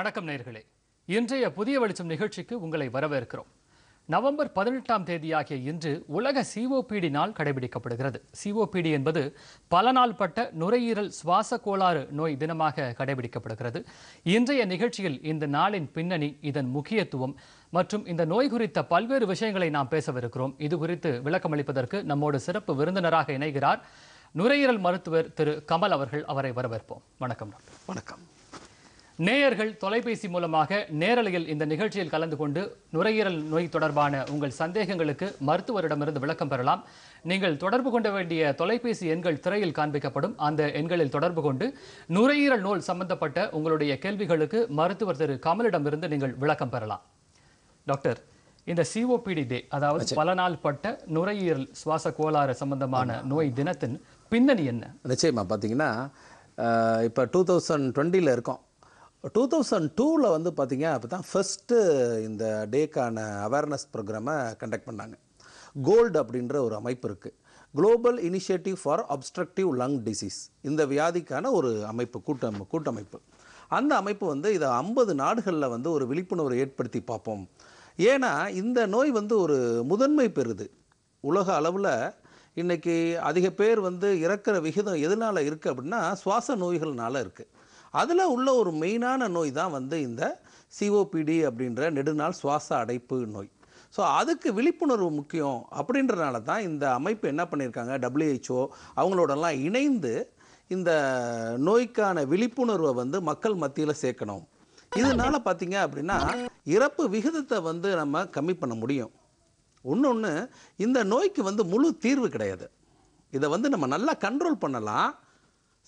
வணக்கம் நேர்களே இன்றைய புதிய வெளிச்சம் நிகழ்ச்சிக்கு உங்களை வரவேற்கிறோம் நவம்பர் பதினெட்டாம் தேதியாகிய இன்று உலக சிஓபிடி நாள் கடைபிடிக்கப்படுகிறது சிஓபிடி என்பது பல நாள் பட்ட நுரையீரல் சுவாச கோளாறு நோய் தினமாக கடைபிடிக்கப்படுகிறது இன்றைய நிகழ்ச்சியில் இந்த நாளின் பின்னணி இதன் முக்கியத்துவம் மற்றும் இந்த நோய் குறித்த பல்வேறு விஷயங்களை நாம் பேசவிருக்கிறோம் இது குறித்து விளக்கமளிப்பதற்கு நம்மோடு சிறப்பு விருந்தினராக இணைகிறார் நுரையீரல் மருத்துவர் திரு கமல் அவர்கள் அவரை வரவேற்போம் வணக்கம் வணக்கம் நேயர்கள் தொலைபேசி மூலமாக நேரலையில் இந்த நிகழ்ச்சியில் கலந்து கொண்டு நுரையீரல் நோய் தொடர்பான உங்கள் சந்தேகங்களுக்கு மருத்துவரிடமிருந்து விளக்கம் பெறலாம் நீங்கள் தொடர்பு கொண்ட வேண்டிய தொலைபேசி எண்கள் திரையில் காண்பிக்கப்படும் அந்த எண்களில் தொடர்பு கொண்டு நுரையீரல் நோய் சம்பந்தப்பட்ட உங்களுடைய கேள்விகளுக்கு மருத்துவர் திரு கமலிடமிருந்து நீங்கள் விளக்கம் பெறலாம் டாக்டர் இந்த சிஓபிடி டே அதாவது பல நாள் பட்ட நுரையீரல் சுவாச கோளாறு சம்பந்தமான நோய் தினத்தின் பின்னணி என்ன நிச்சயமா பார்த்தீங்கன்னா இப்போ டூ தௌசண்ட் டுவெண்ட்டியில் இருக்கோம் டூ தௌசண்ட் டூவில் வந்து பார்த்திங்க அப்போ தான் ஃபஸ்ட்டு இந்த டேக்கான அவேர்னஸ் ப்ரோக்ராமை கண்டக்ட் பண்ணாங்க கோல்டு அப்படின்ற ஒரு அமைப்பு இருக்குது global initiative for obstructive lung disease இந்த வியாதிக்கான ஒரு அமைப்பு கூட்டம் கூட்டமைப்பு அந்த அமைப்பு வந்து இதை ஐம்பது நாடுகளில் வந்து ஒரு விழிப்புணர்வை ஏற்படுத்தி பார்ப்போம் ஏன்னா இந்த நோய் வந்து ஒரு முதன்மை பெறுது உலக அளவில் இன்றைக்கி அதிக பேர் வந்து இறக்கிற விகிதம் எதனால் இருக்குது அப்படின்னா சுவாச நோய்கள்னால இருக்குது அதில் உள்ள ஒரு மெயினான நோய் தான் வந்து இந்த சிஓபிடி அப்படின்ற நெடுநாள் சுவாச அடைப்பு நோய் ஸோ அதுக்கு விழிப்புணர்வு முக்கியம் அப்படின்றனால தான் இந்த அமைப்பு என்ன பண்ணியிருக்காங்க டபிள்யூஹெச்ஓ அவங்களோடலாம் இணைந்து இந்த நோய்க்கான விழிப்புணர்வை வந்து மக்கள் மத்தியில் சேர்க்கணும் இதனால் பார்த்தீங்க அப்படின்னா இறப்பு விகிதத்தை வந்து நம்ம கம்மி பண்ண முடியும் ஒன்று ஒன்று இந்த நோய்க்கு வந்து முழு தீர்வு கிடையாது இதை வந்து நம்ம நல்லா கண்ட்ரோல் பண்ணலாம்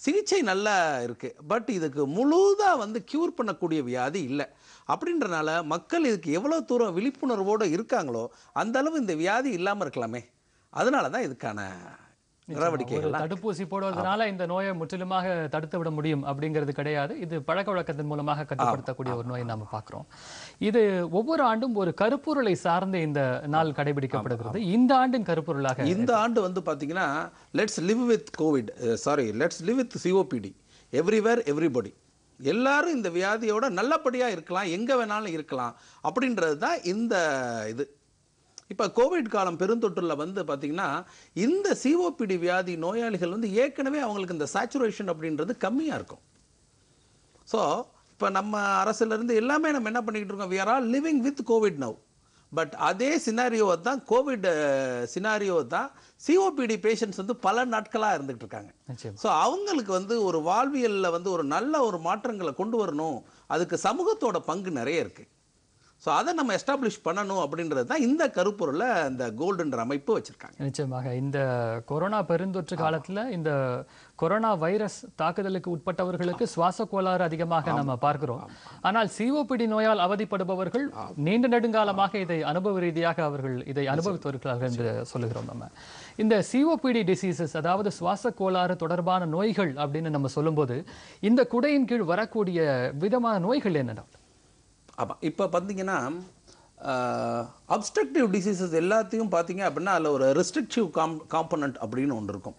சிகிச்சை நல்லா இருக்குது பட் இதுக்கு முழுதாக வந்து க்யூர் பண்ணக்கூடிய வியாதி இல்லை அப்படின்றனால மக்கள் இதுக்கு எவ்வளோ தூரம் விழிப்புணர்வோடு இருக்காங்களோ அந்தளவு இந்த வியாதி இல்லாமல் இருக்கலாமே அதனால தான் இதுக்கான நடவடிக்கைகள் தடுப்பூசி போடுவதனால இந்த நோயை முற்றிலுமாக தடுத்து விட முடியும் அப்படிங்கிறது கிடையாது இது பழக்க வழக்கத்தின் மூலமாக கட்டுப்படுத்தக்கூடிய ஒரு நோயை நாம் பார்க்குறோம் இது ஒவ்வொரு ஆண்டும் ஒரு கருப்பொருளை சார்ந்த இந்த நாள் கடைபிடிக்கப்படுகிறது இந்த ஆண்டின் கருப்பொருளாக இந்த ஆண்டு வந்து பார்த்தீங்கன்னா let's live with COVID sorry let's live with COPD everywhere everybody எல்லாரும் இந்த வியாதியோட நல்லபடியாக இருக்கலாம் எங்கே வேணாலும் இருக்கலாம் அப்படின்றது தான் இந்த இது இப்போ கோவிட் காலம் பெருந்தொற்றில் வந்து பார்த்திங்கன்னா இந்த சிஓபிடி வியாதி நோயாளிகள் வந்து ஏற்கனவே அவங்களுக்கு இந்த சேச்சுரேஷன் அப்படின்றது கம்மியாக இருக்கும் ஸோ இப்போ நம்ம அரசுலேருந்து எல்லாமே நம்ம என்ன பண்ணிக்கிட்டு இருக்கோம் we are all living with COVID now but அதே சினாரியோவை தான் கோவிட் சினாரியோ தான் சிஓபிடி பேஷண்ட்ஸ் வந்து பல நாட்களாக இருந்துகிட்டு இருக்காங்க ஸோ அவங்களுக்கு வந்து ஒரு வாழ்வியலில் வந்து ஒரு நல்ல ஒரு மாற்றங்களை கொண்டு வரணும் அதுக்கு சமூகத்தோட பங்கு நிறைய இருக்குது ஸோ அதை நம்ம எஸ்டாப்ளிஷ் பண்ணணும் அப்படின்றது தான் இந்த கருப்பொருளில் இந்த கோல்டுன்ற அமைப்பு வச்சுருக்காங்க நிச்சயமாக இந்த கொரோனா பெருந்தொற்று காலத்தில் இந்த கொரோனா வைரஸ் தாக்குதலுக்கு உட்பட்டவர்களுக்கு சுவாச கோளாறு அதிகமாக நம்ம பார்க்கிறோம் ஆனால் சிஓபிடி நோயால் அவதிப்படுபவர்கள் நீண்ட நெடுங்காலமாக இதை அனுபவ ரீதியாக அவர்கள் இதை அனுபவித்து வருகிறார்கள் என்று சொல்லுகிறோம் நம்ம இந்த சிஓபிடி டிசீசஸ் அதாவது சுவாச கோளாறு தொடர்பான நோய்கள் அப்படின்னு நம்ம சொல்லும்போது இந்த குடையின் கீழ் வரக்கூடிய விதமான நோய்கள் என்னென்ன ஆமாம் இப்போ பார்த்தீங்கன்னா அப்ஸ்ட்ரக்டிவ் டிசீசஸ் எல்லாத்தையும் பார்த்தீங்க அப்படின்னா அதில் ஒரு ரெஸ்ட்ரிக்டிவ் காம் காம்பனண்ட் அப்படின்னு ஒன்று இருக்கும்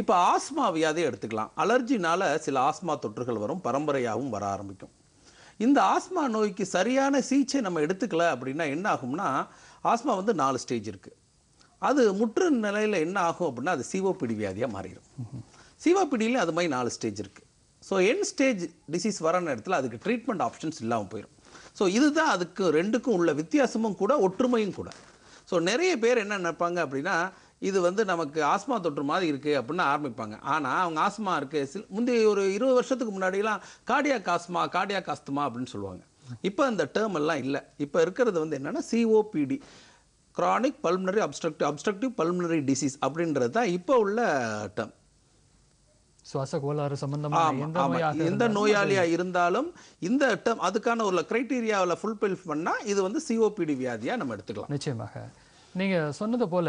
இப்போ ஆஸ்மா வியாதியை எடுத்துக்கலாம் அலர்ஜினால் சில ஆஸ்மா தொற்றுகள் வரும் பரம்பரையாகவும் வர ஆரம்பிக்கும் இந்த ஆஸ்மா நோய்க்கு சரியான சிகிச்சை நம்ம எடுத்துக்கல அப்படின்னா என்ன ஆகும்னா ஆஸ்மா வந்து நாலு ஸ்டேஜ் இருக்குது அது முற்று நிலையில் என்ன ஆகும் அப்படின்னா அது சிவோபிடி வியாதியாக மாறிடும் சிவோபிடியிலையும் அது மாதிரி நாலு ஸ்டேஜ் இருக்குது ஸோ என் ஸ்டேஜ் டிசீஸ் வர இடத்துல அதுக்கு ட்ரீட்மெண்ட் ஆப்ஷன்ஸ் இல்லாமல் போயிடும் ஸோ இதுதான் அதுக்கு ரெண்டுக்கும் உள்ள வித்தியாசமும் கூட ஒற்றுமையும் கூட ஸோ நிறைய பேர் என்ன நினைப்பாங்க அப்படின்னா இது வந்து நமக்கு ஆஸ்மா தொற்று மாதிரி இருக்குது அப்படின்னு ஆரம்பிப்பாங்க ஆனால் அவங்க ஆஸ்மா இருக்குது சில முந்தைய ஒரு இருபது வருஷத்துக்கு முன்னாடிலாம் காடியா காஸ்மா காடியா காஸ்துமா அப்படின்னு சொல்லுவாங்க இப்போ அந்த டேர்ம் எல்லாம் இல்லை இப்போ இருக்கிறது வந்து என்னென்னா COPD chronic pulmonary obstructive obstructive pulmonary disease அப்படின்றது தான் இப்போ உள்ள டேர்ம் சுவாச கோளாறு சம்பந்தமாக எந்த நோயாளியாக இருந்தாலும் இந்த டேர்ம் அதுக்கான ஒரு கிரைட்டீரியாவில் ஃபுல்ஃபில் பண்ணால் இது வந்து சிஓபிடி வியாதியாக நம்ம எடுத்துக்கலாம் நிச்சயமாக நீங்கள் சொன்னது போல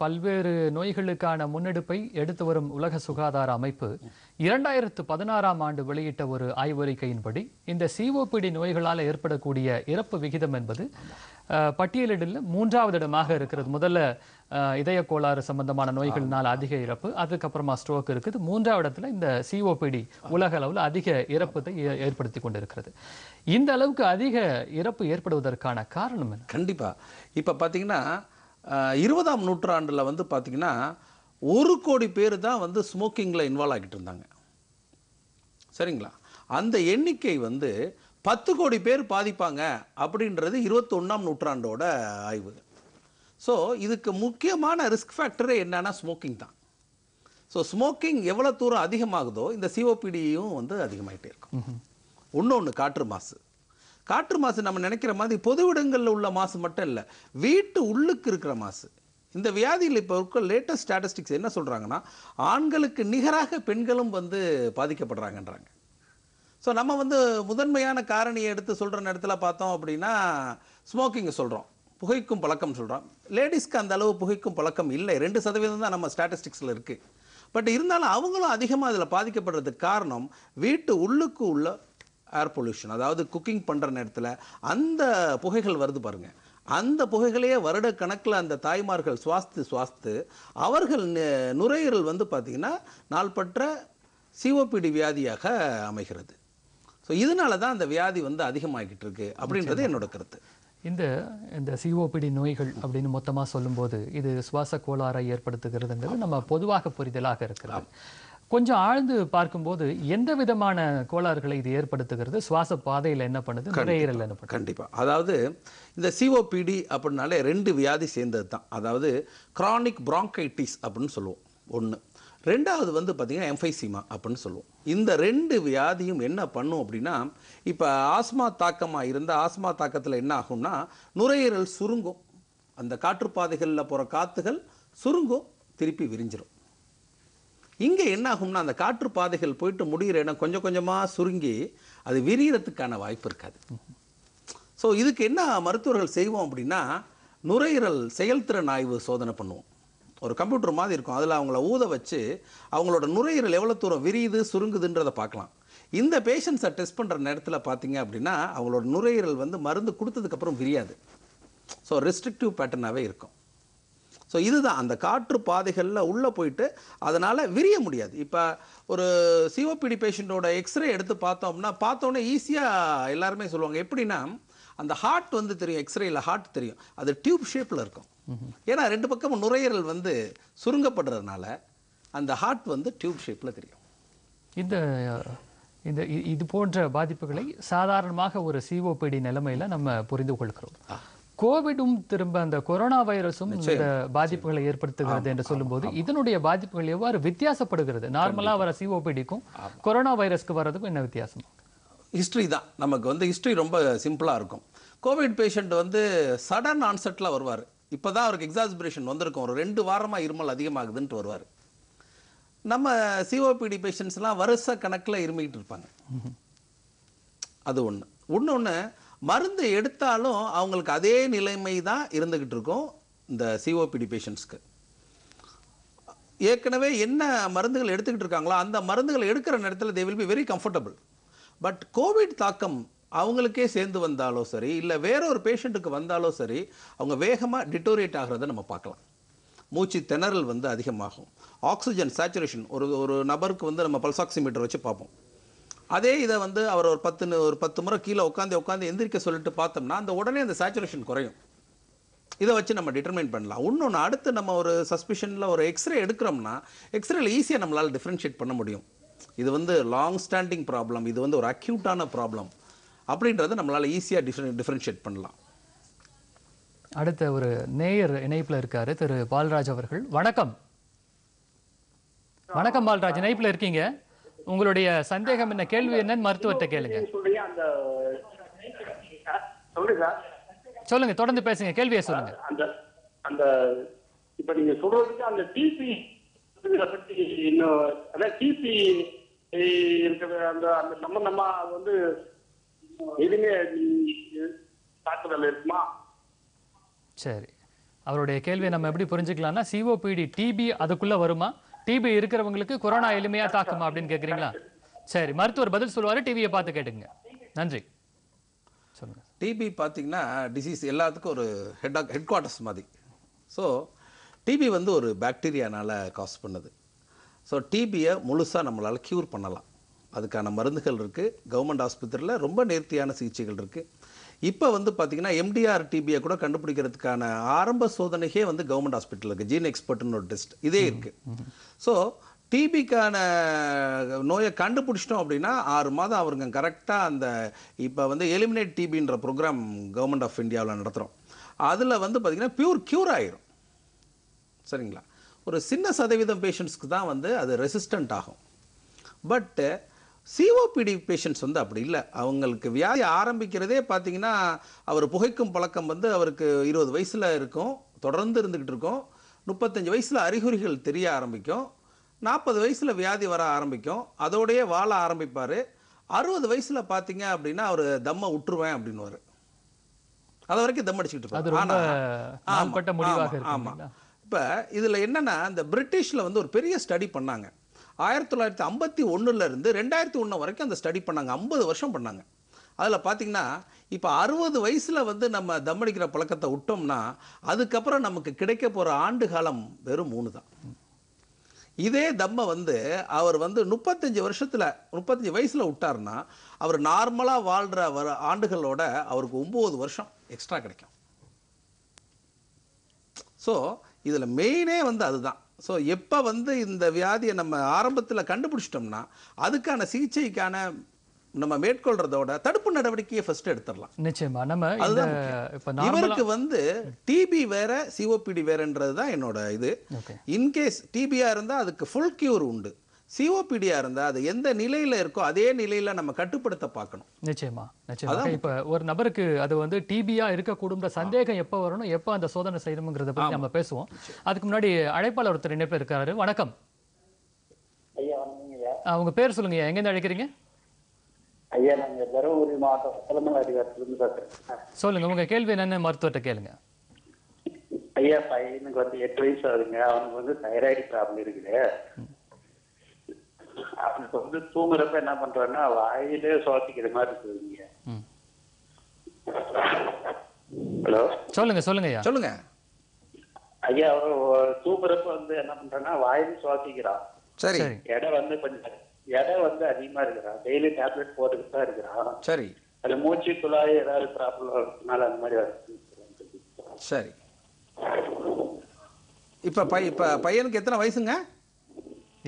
பல்வேறு நோய்களுக்கான முன்னெடுப்பை எடுத்து வரும் உலக சுகாதார அமைப்பு இரண்டாயிரத்து பதினாறாம் ஆண்டு வெளியிட்ட ஒரு ஆய்வறிக்கையின்படி இந்த சிஓபிடி நோய்களால் ஏற்படக்கூடிய இறப்பு விகிதம் என்பது பட்டியலிடல மூன்றாவது இடமாக இருக்கிறது முதல்ல இதய கோளாறு சம்பந்தமான நோய்களினால் அதிக இறப்பு அதுக்கப்புறமா ஸ்ட்ரோக் இருக்குது மூன்றாவது இடத்துல இந்த சிஓபிடி உலக அளவில் அதிக இறப்பத்தை ஏற்படுத்தி கொண்டு இருக்கிறது இந்த அளவுக்கு அதிக இறப்பு ஏற்படுவதற்கான காரணம் என்ன கண்டிப்பாக இப்போ பார்த்தீங்கன்னா இருபதாம் நூற்றாண்டில் வந்து பார்த்தீங்கன்னா ஒரு கோடி பேர் தான் வந்து ஸ்மோக்கிங்கில் இன்வால்வ் ஆகிட்டு இருந்தாங்க சரிங்களா அந்த எண்ணிக்கை வந்து பத்து கோடி பேர் பாதிப்பாங்க அப்படின்றது இருபத்தொன்னாம் நூற்றாண்டோட ஆய்வு ஸோ இதுக்கு முக்கியமான ரிஸ்க் ஃபேக்டரே என்னென்னா ஸ்மோக்கிங் தான் ஸோ ஸ்மோக்கிங் எவ்வளோ தூரம் அதிகமாகுதோ இந்த சிஓபிடியும் வந்து அதிகமாகிட்டே இருக்கும் ஒன்று ஒன்று காற்று மாசு காற்று மாசு நம்ம நினைக்கிற மாதிரி பொது இடங்களில் உள்ள மாசு மட்டும் இல்லை வீட்டு உள்ளுக்கு இருக்கிற மாசு இந்த வியாதியில் இப்போ இருக்க லேட்டஸ்ட் ஸ்டாட்டிஸ்டிக்ஸ் என்ன சொல்கிறாங்கன்னா ஆண்களுக்கு நிகராக பெண்களும் வந்து பாதிக்கப்படுறாங்கன்றாங்க ஸோ நம்ம வந்து முதன்மையான காரணியை எடுத்து சொல்கிற நேரத்தில் பார்த்தோம் அப்படின்னா ஸ்மோக்கிங்கை சொல்கிறோம் புகைக்கும் பழக்கம் சொல்கிறோம் லேடிஸ்க்கு அந்த அளவு புகைக்கும் பழக்கம் இல்லை ரெண்டு சதவீதம் தான் நம்ம ஸ்டாட்டிஸ்டிக்ஸில் இருக்குது பட் இருந்தாலும் அவங்களும் அதிகமாக அதில் பாதிக்கப்படுறதுக்கு காரணம் வீட்டு உள்ளுக்கு உள்ள ஏர் பொல்யூஷன் அதாவது குக்கிங் பண்ணுற நேரத்தில் அந்த புகைகள் வருது பாருங்கள் அந்த புகைகளையே வருட கணக்கில் அந்த தாய்மார்கள் சுவாஸ்து சுவாஸ்து அவர்கள் நுரையீரல் வந்து பார்த்திங்கன்னா நாள்பற்ற சிஓபிடி வியாதியாக அமைகிறது ஸோ இதனால தான் அந்த வியாதி வந்து அதிகமாகிட்டு இருக்கு அப்படின்றது என்னோட கருத்து இந்த இந்த சிஓபிடி நோய்கள் அப்படின்னு மொத்தமாக சொல்லும்போது இது சுவாச கோளாறை ஏற்படுத்துகிறதுங்கிறது நம்ம பொதுவாக புரிதலாக இருக்கிறோம் கொஞ்சம் ஆழ்ந்து பார்க்கும்போது எந்த விதமான கோளாறுகளை இது ஏற்படுத்துகிறது சுவாச பாதையில் என்ன பண்ணுது நுரையீரல் என்ன கண்டிப்பாக அதாவது இந்த சிஓபிடி அப்படின்னாலே ரெண்டு வியாதி சேர்ந்தது தான் அதாவது கிரானிக் பிராங்கைட்டிஸ் அப்படின்னு சொல்லுவோம் ஒன்று ரெண்டாவது வந்து பார்த்திங்கன்னா எம்ஃபைசிமா அப்படின்னு சொல்லுவோம் இந்த ரெண்டு வியாதியும் என்ன பண்ணும் அப்படின்னா இப்போ ஆஸ்மா தாக்கமாக இருந்தால் ஆஸ்மா தாக்கத்தில் என்ன ஆகும்னா நுரையீரல் சுருங்கும் அந்த காற்றுப்பாதைகளில் போகிற காற்றுகள் சுருங்கும் திருப்பி விரிஞ்சிடும் இங்கே என்ன ஆகும்னா அந்த காற்று பாதைகள் போயிட்டு முடிகிற இடம் கொஞ்சம் கொஞ்சமாக சுருங்கி அது விரிகிறதுக்கான வாய்ப்பு இருக்காது ஸோ இதுக்கு என்ன மருத்துவர்கள் செய்வோம் அப்படின்னா நுரையீரல் செயல்திறன் ஆய்வு சோதனை பண்ணுவோம் ஒரு கம்ப்யூட்டர் மாதிரி இருக்கும் அதில் அவங்கள ஊத வச்சு அவங்களோட நுரையீரல் எவ்வளோ தூரம் விரியுது சுருங்குதுன்றதை பார்க்கலாம் இந்த பேஷண்ட்ஸை டெஸ்ட் பண்ணுற நேரத்தில் பார்த்தீங்க அப்படின்னா அவங்களோட நுரையீரல் வந்து மருந்து கொடுத்ததுக்கப்புறம் விரியாது ஸோ ரெஸ்ட்ரிக்டிவ் பேட்டர்னாகவே இருக்கும் ஸோ இதுதான் அந்த காற்று பாதைகளில் உள்ளே போயிட்டு அதனால் விரிய முடியாது இப்போ ஒரு சிஓபிடி பேஷண்ட்டோட எக்ஸ்ரே எடுத்து பார்த்தோம்னா பார்த்தோன்னே ஈஸியாக எல்லாருமே சொல்லுவாங்க எப்படின்னா அந்த ஹார்ட் வந்து தெரியும் எக்ஸ்ரேயில் ஹார்ட் தெரியும் அது டியூப் ஷேப்பில் இருக்கும் ஏன்னா ரெண்டு பக்கமும் நுரையீரல் வந்து சுருங்கப்படுறதுனால அந்த ஹார்ட் வந்து டியூப் ஷேப்பில் தெரியும் இந்த இந்த இது போன்ற பாதிப்புகளை சாதாரணமாக ஒரு சிஓபிடி நிலைமையில் நம்ம புரிந்து கொள்கிறோம் கோவிடும் திரும்ப அந்த கொரோனா வைரஸும் இந்த பாதிப்புகளை ஏற்படுத்துகிறது என்று சொல்லும்போது இதனுடைய பாதிப்புகள் எவ்வாறு வித்தியாசப்படுகிறது நார்மலாக வர சிஓபிடிக்கும் கொரோனா வைரஸ்க்கு வர்றதுக்கும் என்ன வித்தியாசம் ஹிஸ்ட்ரி தான் நமக்கு வந்து ஹிஸ்ட்ரி ரொம்ப சிம்பிளாக இருக்கும் கோவிட் பேஷண்ட் வந்து சடன் ஆன்செட்டில் வருவார் இப்போ தான் அவருக்கு எக்ஸாஸ்பிரேஷன் வந்திருக்கும் ஒரு ரெண்டு வாரமாக இருமல் அதிகமாகுதுன்ட்டு வருவார் நம்ம சிஓபிடி பேஷண்ட்ஸ்லாம் வருஷ கணக்கில் இருமிக்கிட்டு இருப்பாங்க அது ஒன்று ஒன்று ஒன்று மருந்து எடுத்தாலும் அவங்களுக்கு அதே நிலைமை தான் இருந்துக்கிட்டு இருக்கும் இந்த சிஓபிடி பேஷண்ட்ஸ்க்கு ஏற்கனவே என்ன மருந்துகள் எடுத்துக்கிட்டு இருக்காங்களோ அந்த மருந்துகள் எடுக்கிற நேரத்தில் they will be very comfortable but COVID தாக்கம் அவங்களுக்கே சேர்ந்து வந்தாலோ சரி இல்லை வேற ஒரு பேஷண்ட்டுக்கு வந்தாலோ சரி அவங்க வேகமாக டிட்டோரியேட் ஆகிறத நம்ம பார்க்கலாம் மூச்சு திணறல் வந்து அதிகமாகும் ஆக்சிஜன் சேச்சுரேஷன் ஒரு ஒரு நபருக்கு வந்து நம்ம பல்ஸ் ஆக்சிமீட்டர் வச்சு பார்ப்போம் அதே இதை வந்து அவர் ஒரு பத்து ஒரு பத்து முறை கீழே உட்காந்து உட்காந்து எந்திரிக்க சொல்லிட்டு பார்த்தோம்னா அந்த உடனே அந்த சேச்சுரேஷன் குறையும் இதை வச்சு நம்ம டிட்டர்மைன் பண்ணலாம் இன்னொன்று அடுத்து நம்ம ஒரு சஸ்பிஷனில் ஒரு எக்ஸ்ரே எடுக்கிறோம்னா எக்ஸ்ரேல ஈஸியாக நம்மளால் டிஃப்ரென்ஷியேட் பண்ண முடியும் இது வந்து லாங் ஸ்டாண்டிங் ப்ராப்ளம் இது வந்து ஒரு அக்யூட்டான ப்ராப்ளம் அப்படின்றத நம்மளால் ஈஸியாக டிஃப்ரெண்ட் டிஃப்ரென்ஷியேட் பண்ணலாம் அடுத்த ஒரு நேயர் இணைப்பில் இருக்கார் திரு பால்ராஜ் அவர்கள் வணக்கம் வணக்கம் பால்ராஜ் இணைப்பில் இருக்கீங்க உங்களுடைய சந்தேகம் என்ன கேள்வி என்னன்னு மருத்துவத்தை கேளுங்க சொல்லுங்க தொடர்ந்து பேசுங்க கேள்வியை சொல்லுங்க அந்த அந்த இப்ப நீங்க அந்த டிபி இன்னும் டிபி இருக்கிற அந்த அந்த நம்ம நம்ம வந்து சரி அவருடைய கேள்வியை நம்ம எப்படி புரிஞ்சுக்கலாம்னா சிஓபிடி டிபி அதுக்குள்ள வருமா டிபி இருக்கிறவங்களுக்கு கொரோனா எளிமையா தாக்குமா அப்படின்னு கேக்குறீங்களா சரி மருத்துவர் பதில் சொல்லுவாரு டிவியை பார்த்து கேட்டுங்க நன்றி சொல்லுங்க டிபி பார்த்தீங்கன்னா டிசீஸ் எல்லாத்துக்கும் ஒரு ஹெட் ஹெட் குவார்ட்டர்ஸ் மாதிரி ஸோ டிபி வந்து ஒரு பாக்டீரியானால் காஸ் பண்ணுது ஸோ டிபியை முழுசாக நம்மளால் க்யூர் பண்ணலாம் அதுக்கான மருந்துகள் இருக்குது கவர்மெண்ட் ஆஸ்பத்திரியில் ரொம்ப நேர்த்தியான சிகிச்சைகள் இருக்குது இப்போ வந்து பார்த்திங்கன்னா எம்டிஆர் டிபியை கூட கண்டுபிடிக்கிறதுக்கான ஆரம்ப சோதனையே வந்து கவர்மெண்ட் ஹாஸ்பிட்டல் இருக்குது ஜீன் எக்ஸ்பர்ட்னு ஒரு டெஸ்ட் இதே இருக்குது ஸோ டிபிக்கான நோயை கண்டுபிடிச்சிட்டோம் அப்படின்னா ஆறு மாதம் அவருங்க கரெக்டாக அந்த இப்போ வந்து எலிமினேட் டிபின்ற ப்ரோக்ராம் கவர்மெண்ட் ஆஃப் இந்தியாவில் நடத்துகிறோம் அதில் வந்து பார்த்திங்கன்னா பியூர் க்யூர் ஆகிரும் சரிங்களா ஒரு சின்ன சதவீதம் பேஷண்ட்ஸ்க்கு தான் வந்து அது ரெசிஸ்டண்ட் ஆகும் பட்டு சிஓபிடி பேஷண்ட்ஸ் வந்து அப்படி இல்லை அவங்களுக்கு வியாதி ஆரம்பிக்கிறதே பார்த்தீங்கன்னா அவர் புகைக்கும் பழக்கம் வந்து அவருக்கு இருபது வயசில் இருக்கும் தொடர்ந்து இருந்துக்கிட்டு இருக்கும் முப்பத்தஞ்சு வயசில் அறிகுறிகள் தெரிய ஆரம்பிக்கும் நாற்பது வயசில் வியாதி வர ஆரம்பிக்கும் அதோடைய வாழ ஆரம்பிப்பார் அறுபது வயசில் பார்த்தீங்க அப்படின்னா அவர் தம்மை விட்டுருவேன் அப்படின்னு அது வரைக்கும் தம் அடிச்சுக்கிட்டு இருப்பார் ஆமாம் ஆமாம் இப்போ இதில் என்னென்னா இந்த பிரிட்டிஷில் வந்து ஒரு பெரிய ஸ்டடி பண்ணாங்க ஆயிரத்தி தொள்ளாயிரத்தி ஐம்பத்தி ஒன்றுலேருந்து ரெண்டாயிரத்தி ஒன்று வரைக்கும் அந்த ஸ்டடி பண்ணாங்க ஐம்பது வருஷம் பண்ணாங்க அதில் பார்த்திங்கன்னா இப்போ அறுபது வயசில் வந்து நம்ம தம்மடிக்கிற பழக்கத்தை விட்டோம்னா அதுக்கப்புறம் நமக்கு கிடைக்க போகிற ஆண்டு காலம் வெறும் மூணு தான் இதே தம்மை வந்து அவர் வந்து முப்பத்தஞ்சு வருஷத்தில் முப்பத்தஞ்சு வயசில் விட்டார்னா அவர் நார்மலாக வாழ்கிற வர ஆண்டுகளோட அவருக்கு ஒம்பது வருஷம் எக்ஸ்ட்ரா கிடைக்கும் ஸோ இதில் மெயினே வந்து அதுதான் ஸோ எப்போ வந்து இந்த வியாதியை நம்ம ஆரம்பத்தில் கண்டுபிடிச்சிட்டோம்னா அதுக்கான சிகிச்சைக்கான நம்ம மேற்கொள்றதோட தடுப்பு நடவடிக்கையை ஃபர்ஸ்ட் எடுத்துடலாம் நிச்சயமா நம்ம அதுதான் இவருக்கு வந்து டிபி வேற சிஓபிடி வேறன்றது தான் என்னோட இது இன்கேஸ் டிபியா இருந்தால் அதுக்கு ஃபுல் கியூர் உண்டு சிஓபிடியா இருந்தா அது எந்த நிலையில இருக்கோ அதே நிலையில நம்ம கட்டுப்படுத்த பார்க்கணும் நிச்சயமா நிச்சயமா இப்ப ஒரு நபருக்கு அது வந்து டிபியா இருக்கக்கூடும் சந்தேகம் எப்போ வரணும் எப்போ அந்த சோதனை செய்யணுங்கிறத பத்தி நம்ம பேசுவோம் அதுக்கு முன்னாடி அழைப்பாளர் ஒருத்தர் பேர் இருக்காரு வணக்கம் ஐயா உங்க பேர் சொல்லுங்க எங்க இருந்து அழைக்கிறீங்க ஐயா நாங்க தருமபுரி மாவட்டம் தலைமை அதிகாரத்திலிருந்து சொல்லுங்க உங்க கேள்வி என்னன்னு மருத்துவர்கிட்ட கேளுங்க ஐயா பையனுக்கு வந்து எட்டு வயசு ஆகுதுங்க அவனுக்கு வந்து தைராய்டு ப்ராப்ளம் இருக்குது அப்படி வந்து தூங்குறப்ப என்ன பண்றான்னா வாயிலே சுவாசிக்கிற மாதிரி இருக்குதுங்க ஹலோ சொல்லுங்க சொல்லுங்க சொல்லுங்க ஐயா தூங்குறப்ப வந்து என்ன பண்றான்னா வாயிலும் சுவாசிக்கிறான் சரி எடை வந்து கொஞ்சம் எடை வந்து அதிகமா இருக்கிறான் டெய்லி டேப்லெட் போட்டுக்கிட்டு தான் இருக்கிறான் சரி அது மூச்சு குழாய் ஏதாவது ப்ராப்ளம் இருக்கனால அந்த மாதிரி வருது சரி இப்ப பை இப்போ பையனுக்கு எத்தனை வயசுங்க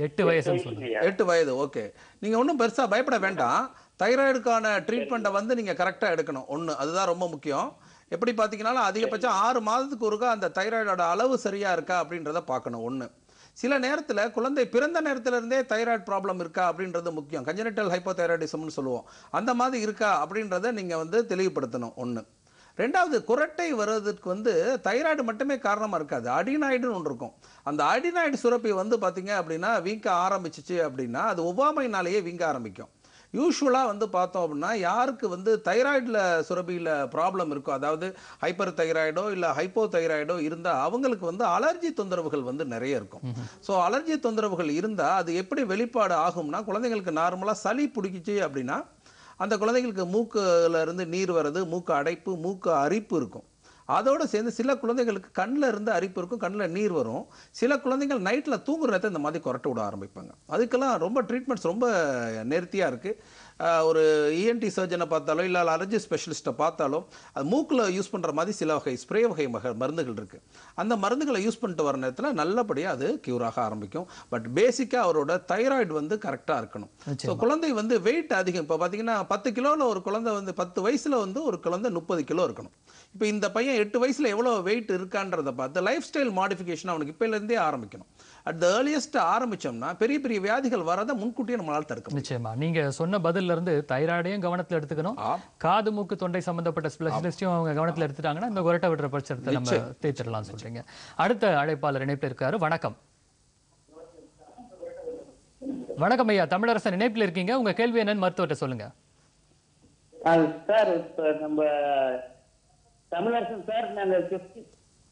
எட்டு வயசு எட்டு வயது ஓகே நீங்க ஒன்றும் பெருசா பயப்பட வேண்டாம் தைராய்டுக்கான ட்ரீட்மெண்ட்டை வந்து நீங்க கரெக்டா எடுக்கணும் ஒன்று அதுதான் ரொம்ப முக்கியம் எப்படி பார்த்தீங்கனாலும் அதிகபட்சம் ஆறு மாதத்துக்கு ஒருக்கா அந்த தைராய்டோட அளவு சரியா இருக்கா அப்படின்றத பார்க்கணும் ஒன்று சில நேரத்தில் குழந்தை பிறந்த நேரத்திலிருந்தே தைராய்டு ப்ராப்ளம் இருக்கா அப்படின்றது முக்கியம் கஞ்சனிட்டல் தைராய்டிசம்னு சொல்லுவோம் அந்த மாதிரி இருக்கா அப்படின்றத நீங்கள் வந்து தெளிவுபடுத்தணும் ஒன்று ரெண்டாவது குரட்டை வர்றதுக்கு வந்து தைராய்டு மட்டுமே காரணமாக இருக்காது அடினாய்டுன்னு ஒன்று இருக்கும் அந்த அடினாய்டு சுரப்பி வந்து பார்த்திங்க அப்படின்னா வீங்க ஆரம்பிச்சிச்சு அப்படின்னா அது ஒவ்வாமைனாலேயே வீங்க ஆரம்பிக்கும் யூஸ்வலாக வந்து பார்த்தோம் அப்படின்னா யாருக்கு வந்து தைராய்டில் சுரப்பியில் ப்ராப்ளம் இருக்கோ அதாவது ஹைப்பர் தைராய்டோ இல்லை ஹைப்போ தைராய்டோ இருந்தால் அவங்களுக்கு வந்து அலர்ஜி தொந்தரவுகள் வந்து நிறைய இருக்கும் ஸோ அலர்ஜி தொந்தரவுகள் இருந்தால் அது எப்படி வெளிப்பாடு ஆகும்னா குழந்தைங்களுக்கு நார்மலாக சளி பிடிக்குச்சு அப்படின்னா அந்த குழந்தைங்களுக்கு மூக்கில் இருந்து நீர் வர்றது மூக்கு அடைப்பு மூக்கு அரிப்பு இருக்கும் அதோடு சேர்ந்து சில குழந்தைகளுக்கு கண்ணில் இருந்து அரிப்பு இருக்கும் கண்ணில் நீர் வரும் சில குழந்தைகள் நைட்டில் தூங்குற நேரத்தை இந்த மாதிரி கொரட்ட விட ஆரம்பிப்பாங்க அதுக்கெல்லாம் ரொம்ப ட்ரீட்மெண்ட்ஸ் ரொம்ப நேர்த்தியாக இருக்குது ஒரு இஎன்டி e சர்ஜனை பார்த்தாலோ இல்லை அலர்ஜி ஸ்பெஷலிஸ்ட்டை பார்த்தாலோ அது மூக்கில் யூஸ் பண்ணுற மாதிரி சில வகை ஸ்ப்ரே வகை மருந்துகள் இருக்குது அந்த மருந்துகளை யூஸ் பண்ணிட்டு வர நேரத்தில் நல்லபடியாக அது க்யூராக ஆரம்பிக்கும் பட் பேசிக்காக அவரோட தைராய்டு வந்து கரெக்டாக இருக்கணும் ஸோ குழந்தை வந்து வெயிட் அதிகம் இப்போ பார்த்தீங்கன்னா பத்து கிலோவில் ஒரு குழந்தை வந்து பத்து வயசில் வந்து ஒரு குழந்தை முப்பது கிலோ இருக்கணும் இப்போ இந்த பையன் எட்டு வயசில் எவ்வளோ வெயிட் இருக்கான்றதை பார்த்து லைஃப் ஸ்டைல் மாடிஃபிகேஷன் அவனுக்கு இப்போலேருந்தே ஆரம்பிக்கணும் அட் த ஏர்லியஸ்ட் ஆரம்பிச்சோம்னா பெரிய பெரிய வியாதிகள் வரதை முன்கூட்டியே நம்மளால் தடுக்க நிச்சயமா நீங்க சொன்ன பதில்ல இருந்து தைராய்டையும் கவனத்தில் எடுத்துக்கணும் காது மூக்கு தொண்டை சம்பந்தப்பட்ட ஸ்பெஷலிஸ்டையும் அவங்க கவனத்தில் எடுத்துட்டாங்கன்னா இந்த கொரட்டை விடுற பிரச்சனை நம்ம தேய்ச்சிடலாம் சொல்றீங்க அடுத்த அழைப்பாளர் இணைப்பில் இருக்காரு வணக்கம் வணக்கம் ஐயா தமிழரசன் நினைப்பில் இருக்கீங்க உங்க கேள்வி என்னன்னு மருத்துவர்கிட்ட சொல்லுங்க சார் நம்ம தமிழரசன் சார் நாங்க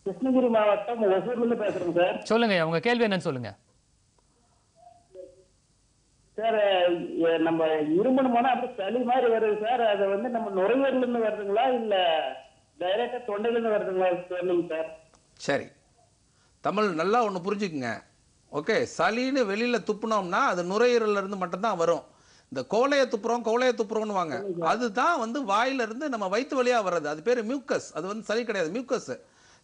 கிருஷ்ணகிரி மாவட்டம் ஒசூர்ல பேசுறேன் சார் சொல்லுங்க உங்க கேள்வி என்னன்னு சொல்லுங்க சார் நம்ம இருமணமான அப்படி சளி மாதிரி வருது சார் அதை வந்து நம்ம நுரையீரல இருந்து வருதுங்களா இல்ல டைரக்டா தொண்டையில இருந்து வருதுங்களா சொல்லுங்க சார் சரி தமிழ் நல்லா ஒன்று புரிஞ்சுக்குங்க ஓகே சளின்னு வெளியில் துப்புனோம்னா அது இருந்து மட்டும்தான் வரும் இந்த கோலையை துப்புறோம் கோலையை துப்புறோம்னு வாங்க அதுதான் வந்து வாயிலிருந்து நம்ம வயிற்று வழியாக வர்றது அது பேர் மியூக்கஸ் அது வந்து சளி கிடையாது மியூக்கஸ்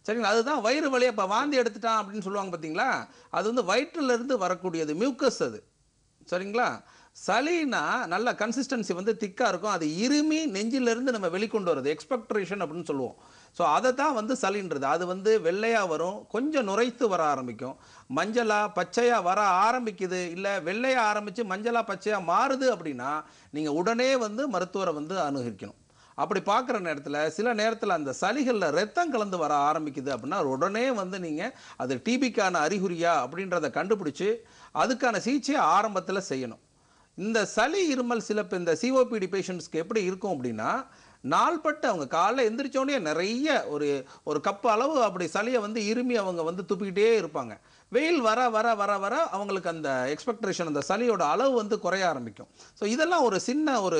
சரிங்களா அதுதான் வயிறு வழியாக இப்போ வாந்தி எடுத்துட்டான் அப்படின்னு சொல்லுவாங்க பார்த்தீங்களா அது வந்து வயிற்றிலிருந்து வரக்கூடியது மியூக்கஸ் அது சரிங்களா சளினா நல்ல கன்சிஸ்டன்சி வந்து திக்காக இருக்கும் அது இருமி நெஞ்சிலிருந்து நம்ம வெளிக்கொண்டு வருது எக்ஸ்பெக்ட்ரேஷன் அப்படின்னு சொல்லுவோம் ஸோ அதை தான் வந்து சளின்றது அது வந்து வெள்ளையாக வரும் கொஞ்சம் நுரைத்து வர ஆரம்பிக்கும் மஞ்சளாக பச்சையாக வர ஆரம்பிக்குது இல்லை வெள்ளையாக ஆரம்பித்து மஞ்சளாக பச்சையாக மாறுது அப்படின்னா நீங்கள் உடனே வந்து மருத்துவரை வந்து அனுகரிக்கணும் அப்படி பார்க்குற நேரத்தில் சில நேரத்தில் அந்த சளிகளில் ரத்தம் கலந்து வர ஆரம்பிக்குது அப்படின்னா உடனே வந்து நீங்கள் அது டிபிக்கான அறிகுறியா அப்படின்றத கண்டுபிடிச்சி அதுக்கான சிகிச்சையை ஆரம்பத்தில் செய்யணும் இந்த சளி இருமல் சில இந்த சிஓபிடி பேஷண்ட்ஸ்க்கு எப்படி இருக்கும் அப்படின்னா நாள்பட்டு அவங்க காலைல எந்திரிச்சோடனே நிறைய ஒரு ஒரு கப் அளவு அப்படி சளியை வந்து இருமி அவங்க வந்து துப்பிக்கிட்டே இருப்பாங்க வெயில் வர வர வர வர அவங்களுக்கு அந்த எக்ஸ்பெக்டேஷன் அந்த சளியோட அளவு வந்து குறைய ஆரம்பிக்கும் ஸோ இதெல்லாம் ஒரு சின்ன ஒரு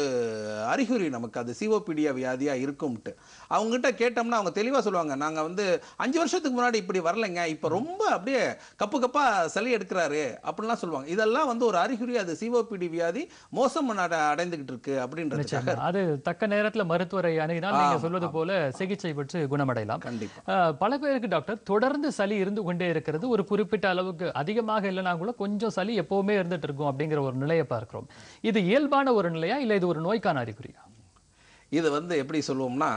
அறிகுறி நமக்கு அது சிஓபிடியா வியாதியாக இருக்கும்ட்டு அவங்ககிட்ட கேட்டோம்னா அவங்க தெளிவாக சொல்லுவாங்க நாங்கள் வந்து அஞ்சு வருஷத்துக்கு முன்னாடி இப்படி வரலைங்க இப்போ ரொம்ப அப்படியே கப்பு கப்பாக சளி எடுக்கிறாரு அப்படின்லாம் சொல்லுவாங்க இதெல்லாம் வந்து ஒரு அறிகுறி அது சிஓபிடி வியாதி மோசம் அடைந்துகிட்டு இருக்கு அப்படின்ற அது தக்க நேரத்தில் மருத்துவரை அணுகினால் நீங்கள் சொல்வது போல சிகிச்சை பெற்று குணமடையலாம் கண்டிப்பாக பல பேருக்கு டாக்டர் தொடர்ந்து சளி இருந்து கொண்டே இருக்கிறது ஒரு குறிப்பிட்ட குறிப்பிட்ட அளவுக்கு அதிகமாக இல்லைனா கூட கொஞ்சம் சளி எப்போவுமே இருந்துட்டு இருக்கும் அப்படிங்கிற ஒரு நிலையை பார்க்குறோம் இது இயல்பான ஒரு நிலையா இல்லை இது ஒரு நோய்க்கான அறிகுறியா இது வந்து எப்படி சொல்லுவோம்னா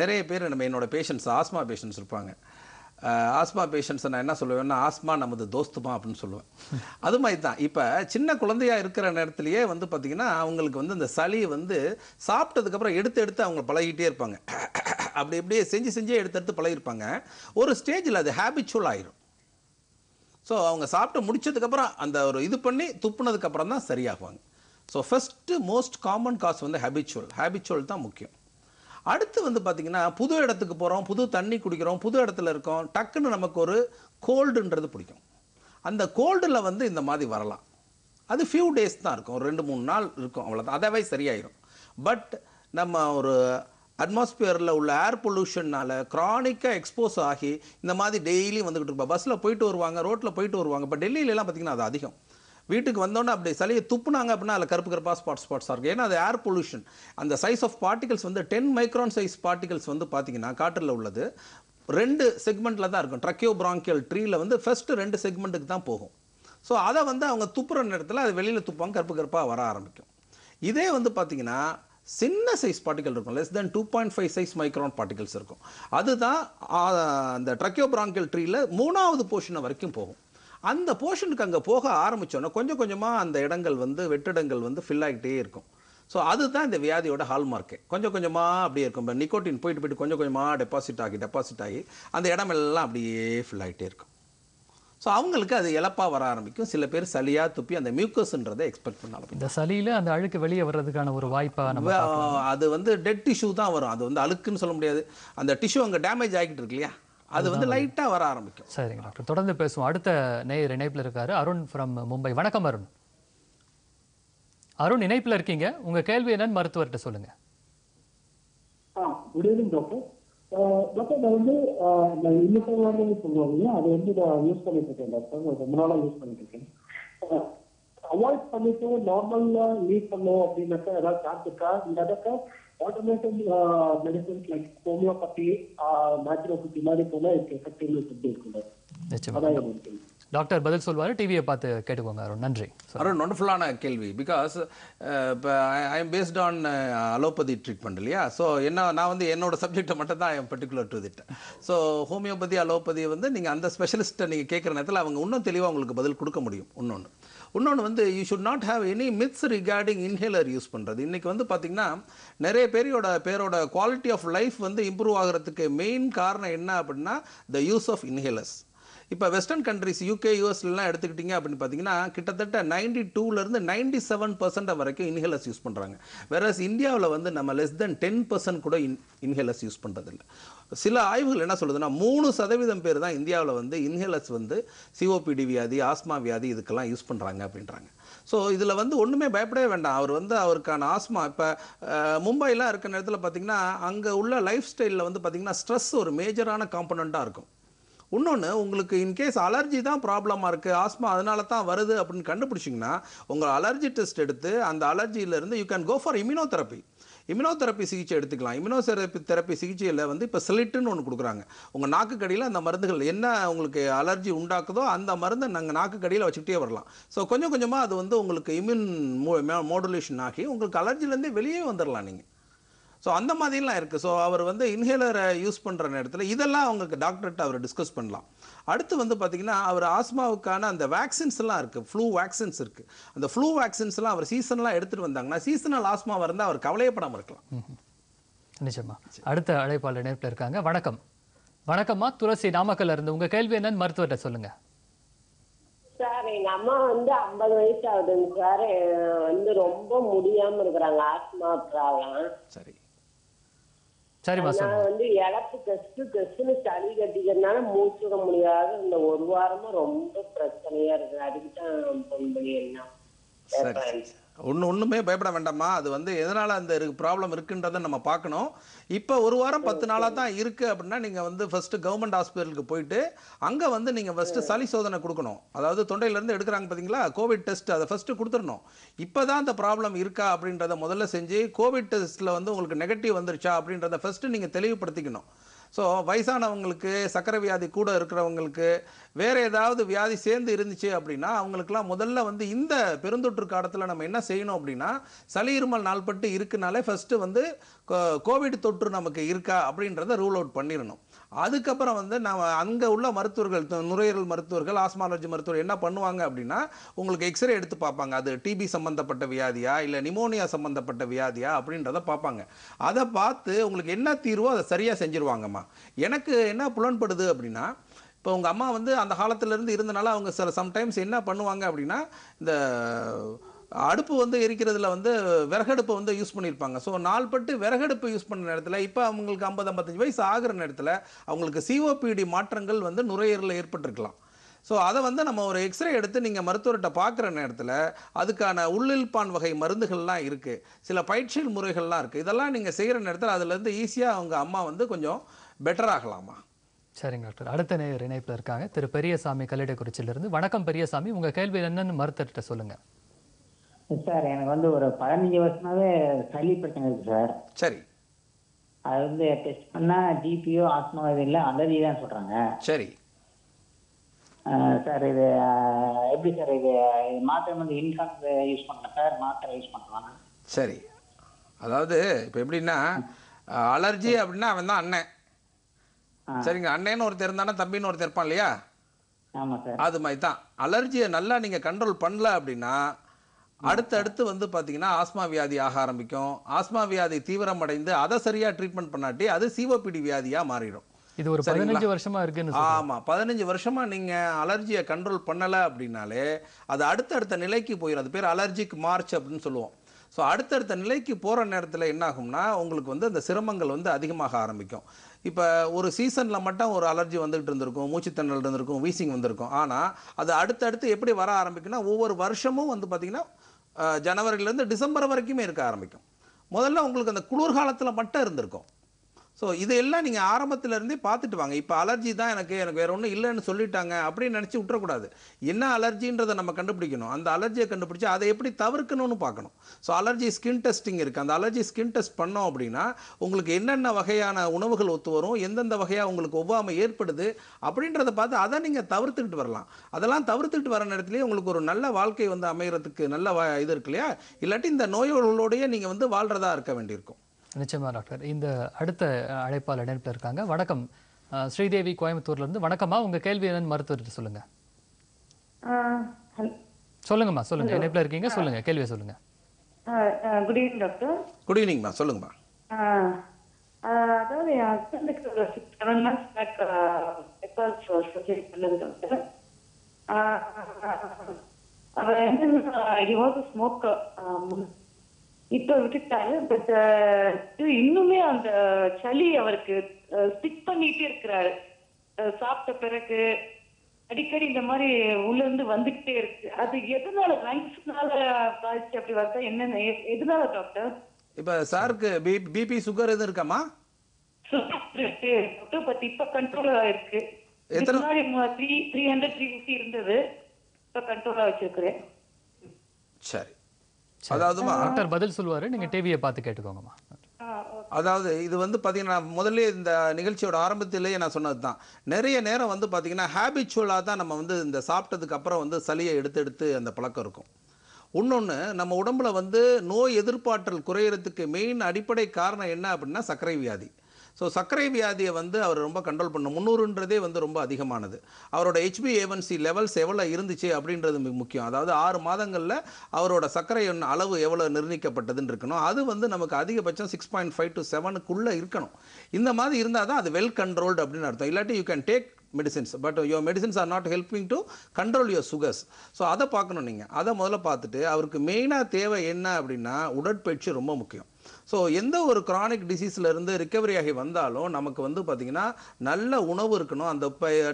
நிறைய பேர் நம்ம என்னோடய பேஷண்ட்ஸ் ஆஸ்மா பேஷண்ட்ஸ் இருப்பாங்க ஆஸ்மா பேஷண்ட்ஸை நான் என்ன சொல்லுவேன்னா ஆஸ்மா நமது தோஸ்துமா அப்படின்னு சொல்லுவேன் அது மாதிரி தான் இப்போ சின்ன குழந்தையாக இருக்கிற நேரத்துலையே வந்து பார்த்திங்கன்னா அவங்களுக்கு வந்து இந்த சளி வந்து சாப்பிட்டதுக்கப்புறம் எடுத்து எடுத்து அவங்க பழகிட்டே இருப்பாங்க அப்படி இப்படியே செஞ்சு செஞ்சே எடுத்து எடுத்து பழகிருப்பாங்க ஒரு ஸ்டேஜில் அது ஹேபிச்சுவல் ஆயிரும் ஸோ அவங்க சாப்பிட்டு முடிச்சதுக்கப்புறம் அந்த ஒரு இது பண்ணி துப்புனதுக்கப்புறம் தான் சரியாகுவாங்க so first most common cause வந்து ஹேபிச்சுவல் ஹேபிச்சுவல் தான் முக்கியம் அடுத்து வந்து பார்த்திங்கன்னா புது இடத்துக்கு போகிறோம் புது தண்ணி குடிக்கிறோம் புது இடத்துல இருக்கோம் டக்குன்னு நமக்கு ஒரு கோல்டுன்றது பிடிக்கும் அந்த கோல்டில் வந்து இந்த மாதிரி வரலாம் அது ஃபியூ டேஸ் தான் இருக்கும் ஒரு ரெண்டு மூணு நாள் இருக்கும் அவ்வளோதான் அதவே சரியாயிடும் பட் நம்ம ஒரு அட்மாஸ்பியரில் உள்ள ஏர் பொல்யூஷனால் க்ரானிக்காக எக்ஸ்போஸ் ஆகி இந்த மாதிரி டெய்லியும் வந்துக்கிட்டு இருப்பா பஸ்ஸில் போயிட்டு வருவாங்க ரோட்டில் போயிட்டு வருவாங்க இப்போ டெல்லியிலலாம் பார்த்திங்கன்னா அது அதிகம் வீட்டுக்கு வந்தோடனே அப்படி சளியை துப்புனாங்க அப்படின்னா அதில் கருப்பு கருப்பாக ஸ்பாட் ஸ்பாட்ஸாக இருக்குது ஏன்னா அது ஏர் பொல்யூஷன் அந்த சைஸ் ஆஃப் பார்ட்டிகல்ஸ் வந்து டென் மைக்ரான் சைஸ் பார்ட்டிகல்ஸ் வந்து பார்த்திங்கன்னா காற்றில் உள்ளது ரெண்டு செக்மெண்ட்டில் தான் இருக்கும் ட்ரக்கியோ பிராங்கியல் ட்ரீயில் வந்து ஃபஸ்ட்டு ரெண்டு செக்மெண்ட்டுக்கு தான் போகும் ஸோ அதை வந்து அவங்க துப்புற நேரத்தில் அது வெளியில் துப்பாங்க கருப்பு கருப்பாக வர ஆரம்பிக்கும் இதே வந்து பார்த்திங்கன்னா சின்ன சைஸ் பார்ட்டிகல் இருக்கும் less than two point five size micron particles இருக்கும் அதுதான் அந்த ட்ரக்கியோபிராங்கல் ட்ரீயில் மூணாவது போர்ஷன் வரைக்கும் போகும் அந்த போர்ஷனுக்கு அங்கே போக ஆரம்பித்தோன்னா கொஞ்சம் கொஞ்சமாக அந்த இடங்கள் வந்து வெட்டிடங்கள் வந்து ஃபில் ஆகிட்டே இருக்கும் ஸோ அதுதான் இந்த வியாதியோட ஹால்மார்க்கே கொஞ்சம் கொஞ்சமாக அப்படியே இருக்கும் இப்போ நிக்கோட்டின் போயிட்டு போயிட்டு கொஞ்சம் கொஞ்சமாக டெபாசிட் ஆகி டெபாசிட் ஆகி அந்த இடமெல்லாம் அப்படியே ஃபில் ஆகிட்டே இருக்கும் ஸோ அவங்களுக்கு அது இழப்பாக வர ஆரம்பிக்கும் சில பேர் சளியாக துப்பி அந்த மியூக்கஸ்ன்றதை எக்ஸ்பெக்ட் பண்ணலாம் இந்த சளியில் அந்த அழுக்கு வெளியே வர்றதுக்கான ஒரு வாய்ப்பாக நம்ம அது வந்து டெட் டிஷ்யூ தான் வரும் அது வந்து அழுக்குன்னு சொல்ல முடியாது அந்த டிஷ்யூ அங்கே டேமேஜ் ஆகிட்டு இருக்கு இல்லையா அது வந்து லைட்டாக வர ஆரம்பிக்கும் சரிங்க டாக்டர் தொடர்ந்து பேசுவோம் அடுத்த நேயர் இணைப்பில் இருக்கார் அருண் ஃப்ரம் மும்பை வணக்கம் அருண் அருண் இணைப்பில் இருக்கீங்க உங்கள் கேள்வி என்னன்னு மருத்துவர்கிட்ட சொல்லுங்கள் குட் ஈவினிங் டாக்டர் டாக்டர் நான் வந்து நான் சொல்லுவோம் இல்லையா அதை வந்து நான் யூஸ் பண்ணிட்டு இருக்கேன் டாக்டர் ரொம்ப நாளாக யூஸ் பண்ணிட்டு இருக்கேன் அவாய்ட் பண்ணிட்டு நார்மலா லீவ் பண்ணும் அப்படின்னாக்கா ஏதாவது சாப்பிட்டுக்கா இல்லாதாக்கா alternative uh, medicines like homeopathy, uh, மாதிரி போல இட்ஸ் எஃபெக்டிவ்னஸ் எப்படி இருக்குது டாக்டர் பதில் சொல்வார் டிவியை பார்த்து கேட்டுக்கோங்க அருண் நன்றி அருண் ஒண்டர்ஃபுல்லான கேள்வி பிகாஸ் இப்போ I am based on allopathy treatment இல்லையா ஸோ என்ன நான் வந்து என்னோட சப்ஜெக்டை மட்டும் தான் I particular to that so homeopathy அலோபதியை வந்து நீங்கள் அந்த ஸ்பெஷலிஸ்ட்டை நீங்கள் கேட்குற நேரத்தில் அவங்க இன்னும் தெளிவாக உங்களுக்கு பதில் கொடுக்க முடியும் இன்னொன்று இன்னொன்று வந்து you should not have any myths regarding inhaler use பண்ணுறது இன்றைக்கி வந்து பார்த்திங்கன்னா நிறைய பேரோட பேரோட குவாலிட்டி ஆஃப் லைஃப் வந்து இம்ப்ரூவ் ஆகிறதுக்கு மெயின் காரணம் என்ன அப்படின்னா த யூஸ் ஆஃப் இன்ஹேலர்ஸ் இப்போ வெஸ்டர்ன் கண்ட்ரிஸ் யூகே யூஎஸ்லாம் எடுத்துக்கிட்டிங்க அப்படின்னு பார்த்தீங்கன்னா கிட்டத்தட்ட நைன்டி டூலேருந்து நைன்டி செவன் பர்சன்ட் வரைக்கும் இன்ஹேலர்ஸ் யூஸ் பண்ணுறாங்க வேறஸ் இந்தியாவில் வந்து நம்ம லெஸ் தென் டென் பர்சன்ட் கூட இன் இன்ஹேலர்ஸ் யூஸ் பண்ணுறதில்ல சில ஆய்வுகள் என்ன சொல்லுதுன்னா மூணு சதவீதம் பேர் தான் இந்தியாவில் வந்து இன்ஹேலர்ஸ் வந்து சிஓபிடி வியாதி ஆஸ்மா வியாதி இதுக்கெல்லாம் யூஸ் பண்ணுறாங்க அப்படின்றாங்க ஸோ இதில் வந்து ஒன்றுமே பயப்படவே வேண்டாம் அவர் வந்து அவருக்கான ஆஸ்மா இப்போ மும்பைலாம் இருக்கிற நேரத்தில் பார்த்திங்கன்னா அங்கே உள்ள லைஃப் ஸ்டைலில் வந்து பார்த்திங்கன்னா ஸ்ட்ரெஸ் ஒரு மேஜரான காம்பனண்ட்டாக இருக்கும் இன்னொன்று உங்களுக்கு இன்கேஸ் அலர்ஜி தான் ப்ராப்ளமாக இருக்குது ஆஸ்மா அதனால தான் வருது அப்படின்னு கண்டுபிடிச்சிங்கன்னா உங்கள் அலர்ஜி டெஸ்ட் எடுத்து அந்த அலர்ஜியிலேருந்து you can go for immunotherapy therapy சிகிச்சை எடுத்துக்கலாம் இம்யூனோ தெரப்பி சிகிச்சையில் வந்து இப்போ சிலிட்டுன்னு ஒன்று கொடுக்குறாங்க உங்கள் நாக்கு கடியில் அந்த மருந்துகள் என்ன உங்களுக்கு அலர்ஜி உண்டாக்குதோ அந்த மருந்தை நாங்கள் நாக்கு கடையில் வச்சுக்கிட்டே வரலாம் ஸோ கொஞ்சம் கொஞ்சமாக அது வந்து உங்களுக்கு இம்யூன் மோ மாடுலேஷன் ஆகி உங்களுக்கு அலர்ஜிலேருந்தே வெளியே வந்துடலாம் நீங்கள் ஸோ அந்த மாதிரிலாம் இருக்குது ஸோ அவர் வந்து இன்ஹேலரை யூஸ் பண்ணுற நேரத்தில் இதெல்லாம் அவங்க டாக்டர்கிட்ட அவர் டிஸ்கஸ் பண்ணலாம் அடுத்து வந்து பார்த்திங்கன்னா அவர் ஆஸ்மாவுக்கான அந்த வேக்சின்ஸ்லாம் இருக்குது ஃப்ளூ வேக்சின்ஸ் இருக்குது அந்த ஃப்ளூ வேக்சின்ஸ்லாம் அவர் சீசன்லாம் எடுத்துகிட்டு வந்தாங்கன்னா சீசனல் ஆஸ்மா இருந்தால் அவர் கவலையப்படாமல் இருக்கலாம் நிச்சயமா அடுத்த அழைப்பாளர் நேரத்தில் இருக்காங்க வணக்கம் வணக்கம்மா துளசி நாமக்கல்ல இருந்து உங்க கேள்வி என்னன்னு மருத்துவர்கிட்ட சொல்லுங்க சார் எங்க அம்மா வந்து ஐம்பது வயசு ஆகுதுங்க சார் வந்து ரொம்ப முடியாம இருக்கிறாங்க ஆஸ்மா ப்ராப்ளம் சரி சரிம்மா நான் வந்து இழப்பு கெஸ்ட் கெஸ்ட்னு சளி கட்டிக்கிறதுனால மூச்சு முடியாத இந்த ஒரு வாரமா ரொம்ப பிரச்சனையா இருக்கு அதுக்கு தான் ஃபோன் பண்ணி என்ன ஒன்று ஒன்றுமே பயப்பட வேண்டாமா அது வந்து எதனால் அந்த ப்ராப்ளம் இருக்குன்றதை நம்ம பார்க்கணும் இப்போ ஒரு வாரம் பத்து நாளாக தான் இருக்குது அப்படின்னா நீங்கள் வந்து ஃபஸ்ட்டு கவர்மெண்ட் ஹாஸ்பிட்டலுக்கு போயிட்டு அங்கே வந்து நீங்கள் ஃபஸ்ட்டு சளி சோதனை கொடுக்கணும் அதாவது தொண்டையிலேருந்து எடுக்கிறாங்க பார்த்தீங்களா கோவிட் டெஸ்ட் அதை ஃபஸ்ட்டு கொடுத்துடணும் இப்போ தான் அந்த ப்ராப்ளம் இருக்கா அப்படின்றத முதல்ல செஞ்சு கோவிட் டெஸ்ட்டில் வந்து உங்களுக்கு நெகட்டிவ் வந்துருச்சா அப்படின்றத ஃபஸ்ட்டு நீங்கள் தெளிவுபடுத்திக்கணும் ஸோ வயசானவங்களுக்கு சக்கரை வியாதி கூட இருக்கிறவங்களுக்கு வேறு ஏதாவது வியாதி சேர்ந்து இருந்துச்சு அப்படின்னா அவங்களுக்குலாம் முதல்ல வந்து இந்த பெருந்தொற்று காலத்தில் நம்ம என்ன செய்யணும் அப்படின்னா சளி இருமல் நாள்பட்டு இருக்குனாலே ஃபஸ்ட்டு வந்து கோவிட் தொற்று நமக்கு இருக்கா அப்படின்றத ரூல் அவுட் பண்ணிடணும் அதுக்கப்புறம் வந்து நம்ம அங்கே உள்ள மருத்துவர்கள் நுரையீரல் மருத்துவர்கள் ஆஸ்மாலஜி மருத்துவர் என்ன பண்ணுவாங்க அப்படின்னா உங்களுக்கு எக்ஸ்ரே எடுத்து பார்ப்பாங்க அது டிபி சம்மந்தப்பட்ட வியாதியா இல்லை நிமோனியா சம்மந்தப்பட்ட வியாதியா அப்படின்றத பார்ப்பாங்க அதை பார்த்து உங்களுக்கு என்ன தீர்வோ அதை சரியாக செஞ்சுருவாங்கம்மா எனக்கு என்ன புலன்படுது அப்படின்னா இப்போ உங்கள் அம்மா வந்து அந்த காலத்துலேருந்து இருந்தனால அவங்க சில சம்டைம்ஸ் என்ன பண்ணுவாங்க அப்படின்னா இந்த அடுப்பு வந்து எரிக்கிறதுல வந்து விறகடுப்பை வந்து யூஸ் பண்ணியிருப்பாங்க ஸோ நாள்பட்டு விறகடுப்பு யூஸ் பண்ண நேரத்தில் இப்போ அவங்களுக்கு ஐம்பது ஐம்பத்தஞ்சு வயசு ஆகிற நேரத்தில் அவங்களுக்கு சிஓபிடி மாற்றங்கள் வந்து நுரையீரலில் ஏற்பட்டிருக்கலாம் ஸோ அதை வந்து நம்ம ஒரு எக்ஸ்ரே எடுத்து நீங்கள் மருத்துவர்கிட்ட பார்க்குற நேரத்தில் அதுக்கான உள்ளில்பான் வகை மருந்துகள்லாம் இருக்குது சில பயிற்சியல் முறைகள்லாம் இருக்குது இதெல்லாம் நீங்கள் செய்கிற நேரத்தில் அதுலேருந்து ஈஸியாக அவங்க அம்மா வந்து கொஞ்சம் பெட்டர் ஆகலாமா சரிங்க டாக்டர் அடுத்த நேர் இணைப்பில் இருக்காங்க திரு பெரியசாமி கல்லிடக்குறிச்சியிலிருந்து வணக்கம் பெரியசாமி உங்கள் கேள்வி என்னன்னு மருத்துவர்கிட்ட சொல்லுங்கள் சார் எனக்கு வந்து ஒரு பதினஞ்சு வருஷமாவே சளி பிரச்சனை இருக்கு சார் சரி அது வந்து டெஸ்ட் பண்ணா ஜிபியோ ஆஸ்மா இது இல்லை அலர்ஜி தான் சொல்றாங்க சரி சார் இது எப்படி சார் இது மாத்திரை வந்து இன்கான்ஸ் யூஸ் பண்ணலாம் சார் மாத்திரை யூஸ் பண்ணுவாங்க சரி அதாவது இப்போ எப்படின்னா அலர்ஜி அப்படின்னா அவன் தான் அண்ணன் சரிங்க அண்ணன் ஒருத்தர் இருந்தானா தம்பின்னு ஒருத்தர் இருப்பான் இல்லையா அது மாதிரி தான் அலர்ஜியை நல்லா நீங்கள் கண்ட்ரோல் பண்ணல அப்படின்னா அடுத்தடுத்து வந்து பார்த்தீங்கன்னா ஆஸ்மா வியாதி ஆக ஆரம்பிக்கும் ஆஸ்மா வியாதி தீவிரம் அடைந்து அதை சரியாக ட்ரீட்மெண்ட் பண்ணாட்டி அது சிஓபிடி வியாதியாக மாறிடும் இது ஒரு பதினஞ்சு வருஷமா இருக்குன்னு ஆமா பதினஞ்சு வருஷமா நீங்க அலர்ஜியை கண்ட்ரோல் பண்ணல அப்படின்னாலே அது அடுத்தடுத்த நிலைக்கு போயிடும் அது பேர் அலர்ஜிக் மார்ச் அப்படின்னு சொல்லுவோம் ஸோ அடுத்தடுத்த நிலைக்கு போகிற நேரத்தில் என்ன ஆகும்னா உங்களுக்கு வந்து அந்த சிரமங்கள் வந்து அதிகமாக ஆரம்பிக்கும் இப்போ ஒரு சீசனில் மட்டும் ஒரு அலர்ஜி வந்துகிட்டு இருந்திருக்கும் மூச்சுத்திணல் இருந்திருக்கும் வீசிங் வந்திருக்கும் ஆனால் அது அடுத்தடுத்து எப்படி வர ஆரம்பிக்கும்னா ஒவ்வொரு வருஷமும் வந்து பார்த்திங்கன்னா ஜனவரியிலேருந்து டிசம்பர் வரைக்குமே இருக்க ஆரம்பிக்கும் முதல்ல உங்களுக்கு அந்த குளிர்காலத்தில் மட்டும் இருந்திருக்கும் ஸோ இதையெல்லாம் நீங்கள் ஆரம்பத்திலேருந்தே பார்த்துட்டு வாங்க இப்போ அலர்ஜி தான் எனக்கு எனக்கு வேறு ஒன்றும் இல்லைன்னு சொல்லிட்டாங்க அப்படின்னு நினச்சி விட்டுறக்கூடாது என்ன அலர்ஜின்றதை நம்ம கண்டுபிடிக்கணும் அந்த அலர்ஜியை கண்டுபிடிச்சி அதை எப்படி தவிர்க்கணும்னு பார்க்கணும் ஸோ அலர்ஜி ஸ்கின் டெஸ்டிங் இருக்குது அந்த அலர்ஜி ஸ்கின் டெஸ்ட் பண்ணோம் அப்படின்னா உங்களுக்கு என்னென்ன வகையான உணவுகள் ஒத்து வரும் எந்தெந்த வகையாக உங்களுக்கு ஒவ்வாமை ஏற்படுது அப்படின்றத பார்த்து அதை நீங்கள் தவிர்த்துக்கிட்டு வரலாம் அதெல்லாம் தவிர்த்துக்கிட்டு வர நேரத்துலேயே உங்களுக்கு ஒரு நல்ல வாழ்க்கை வந்து அமைகிறதுக்கு நல்ல இது இருக்கு இல்லையா இல்லாட்டி இந்த நோய்களோடையே நீங்கள் வந்து வாழ்கிறதா இருக்க வேண்டியிருக்கும் நிச்சயமா டாக்டர் இந்த அடுத்த அழைப்பால் இணைப்பில் இருக்காங்க வணக்கம் ஸ்ரீதேவி கோயம்புத்தூர்லேருந்து வணக்கம்மா உங்கள் கேள்வி என்னன்னு மருத்துவர்கிட்ட சொல்லுங்க சொல்லுங்கம்மா சொல்லுங்க இணைப்பில் இருக்கீங்க சொல்லுங்க கேள்வியை சொல்லுங்க குட் ஈவினிங் டாக்டர் குட் ஈவினிங்மா சொல்லுங்கம்மா அதாவது என் ஹஸ்பண்டுக்கு ஒரு செவன் மந்த்ஸ் பேக் டாக்டர் அவர் என்ன ஹி வாஸ் ஸ்மோக்கர் இப்போ விட்டுட்டாரு பட் uh, இன்னுமே அந்த சளி அவருக்கு ஸ்டிக் பண்ணிட்டே இருக்கிறாரு சாப்பிட்ட பிறகு அடிக்கடி இந்த மாதிரி உள்ள இருந்து வந்துகிட்டே இருக்கு அது எதனால லங்ஸ்னால பாதிச்சு அப்படி வந்தா என்னென்ன எதனால டாக்டர் இப்ப சாருக்கு பிபி சுகர் எதுவும் இருக்காமா பட் இப்ப கண்ட்ரோல் இருக்கு முன்னாடி three three hundred three fifty இருந்தது இப்ப கண்ட்ரோலா வச்சிருக்கிறேன் சரி அதாவதுமா டாக்டர் பதில் சொல்லுவாரு நீங்க டிவியை பார்த்து கேட்டுக்கோங்கம்மா அதாவது இது வந்து பார்த்தீங்கன்னா முதல்ல இந்த நிகழ்ச்சியோட ஆரம்பத்திலேயே நான் சொன்னது தான் நிறைய நேரம் வந்து பார்த்திங்கன்னா ஹேபிச்சுவலாக தான் நம்ம வந்து இந்த சாப்பிட்டதுக்கு அப்புறம் வந்து சளியை எடுத்து எடுத்து அந்த பழக்கம் இருக்கும் இன்னொன்று நம்ம உடம்புல வந்து நோய் எதிர்ப்பாற்றல் குறையிறதுக்கு மெயின் அடிப்படை காரணம் என்ன அப்படின்னா சர்க்கரை வியாதி ஸோ சர்க்கரை வியாதியை வந்து அவர் ரொம்ப கண்ட்ரோல் பண்ணும் முந்நூறுன்றதே வந்து ரொம்ப அதிகமானது அவரோட ஹெச்பி ஏவன்சி லெவல்ஸ் எவ்வளோ இருந்துச்சு அப்படின்றது மிக முக்கியம் அதாவது ஆறு மாதங்களில் அவரோட சர்க்கரை அளவு எவ்வளோ நிர்ணயிக்கப்பட்டதுன்னு இருக்கணும் அது வந்து நமக்கு அதிகபட்சம் சிக்ஸ் பாயிண்ட் ஃபைவ் டு செவனுக்குள்ளே இருக்கணும் இந்த மாதிரி இருந்தால் தான் அது வெல் கண்ட்ரோல்டு அப்படின்னு அர்த்தம் இல்லாட்டி you can take medicines but your medicines are not helping to control your sugars so அதை பார்க்கணும் நீங்கள் அதை முதல்ல பார்த்துட்டு அவருக்கு மெயினாக தேவை என்ன அப்படின்னா உடற்பயிற்சி ரொம்ப முக்கியம் ஸோ எந்த ஒரு கிரானிக் டிசீஸ்லேருந்து ரிக்கவரி ஆகி வந்தாலும் நமக்கு வந்து பார்த்திங்கன்னா நல்ல உணவு இருக்கணும் அந்த